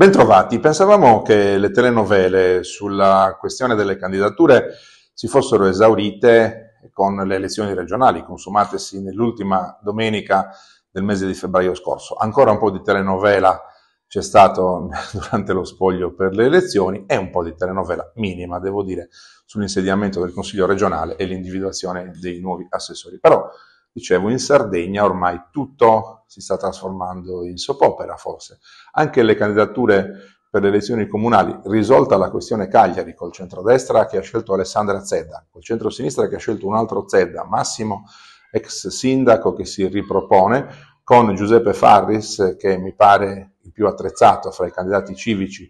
Bentrovati, pensavamo che le telenovele sulla questione delle candidature si fossero esaurite con le elezioni regionali consumatesi nell'ultima domenica del mese di febbraio scorso. Ancora un po' di telenovela c'è stato durante lo spoglio per le elezioni e un po' di telenovela minima, devo dire, sull'insediamento del Consiglio regionale e l'individuazione dei nuovi assessori. Però dicevo, in Sardegna ormai tutto si sta trasformando in sopopera forse. Anche le candidature per le elezioni comunali, risolta la questione Cagliari col centrodestra che ha scelto Alessandra Zedda, col centrosinistra che ha scelto un altro Zedda, Massimo, ex sindaco che si ripropone, con Giuseppe Farris che mi pare il più attrezzato fra i candidati civici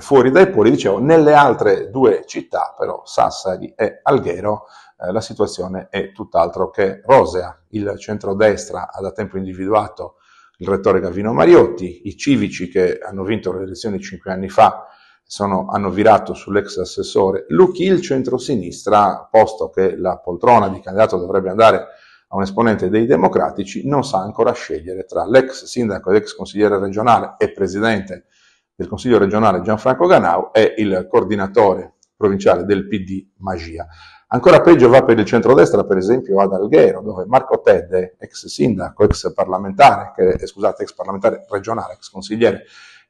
fuori dai poli, dicevo, nelle altre due città, però Sassari e Alghero, eh, la situazione è tutt'altro che rosea. Il centrodestra ha da tempo individuato il rettore Gavino Mariotti, i civici che hanno vinto le elezioni cinque anni fa sono, hanno virato sull'ex assessore Lucchi, il centrosinistra, posto che la poltrona di candidato dovrebbe andare a un esponente dei democratici, non sa ancora scegliere tra l'ex sindaco ed ex consigliere regionale e presidente del Consiglio regionale Gianfranco Ganau è il coordinatore provinciale del PD Magia. Ancora peggio va per il centrodestra, per esempio ad Alghero, dove Marco Tedde, ex sindaco, ex parlamentare, che, eh, scusate, ex parlamentare regionale, ex consigliere,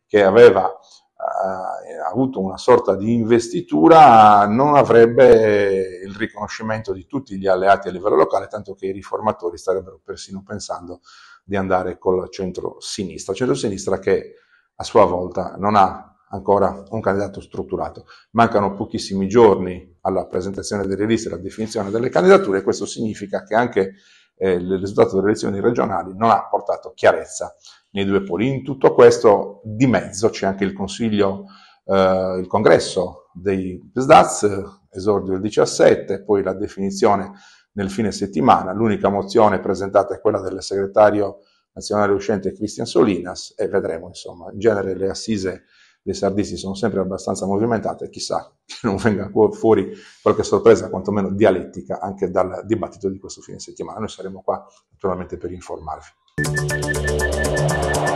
che aveva eh, avuto una sorta di investitura, non avrebbe il riconoscimento di tutti gli alleati a livello locale, tanto che i riformatori starebbero persino pensando di andare col centro-sinistra, centro-sinistra che a sua volta non ha ancora un candidato strutturato. Mancano pochissimi giorni alla presentazione delle liste e alla definizione delle candidature e questo significa che anche eh, il risultato delle elezioni regionali non ha portato chiarezza nei due poli. In tutto questo di mezzo c'è anche il Consiglio, eh, il congresso dei SDAS, esordio il 17, poi la definizione nel fine settimana. L'unica mozione presentata è quella del segretario nazionale uscente Cristian Solinas e vedremo insomma in genere le assise dei sardisti sono sempre abbastanza movimentate chissà che non venga fuori qualche sorpresa quantomeno dialettica anche dal dibattito di questo fine settimana noi saremo qua naturalmente per informarvi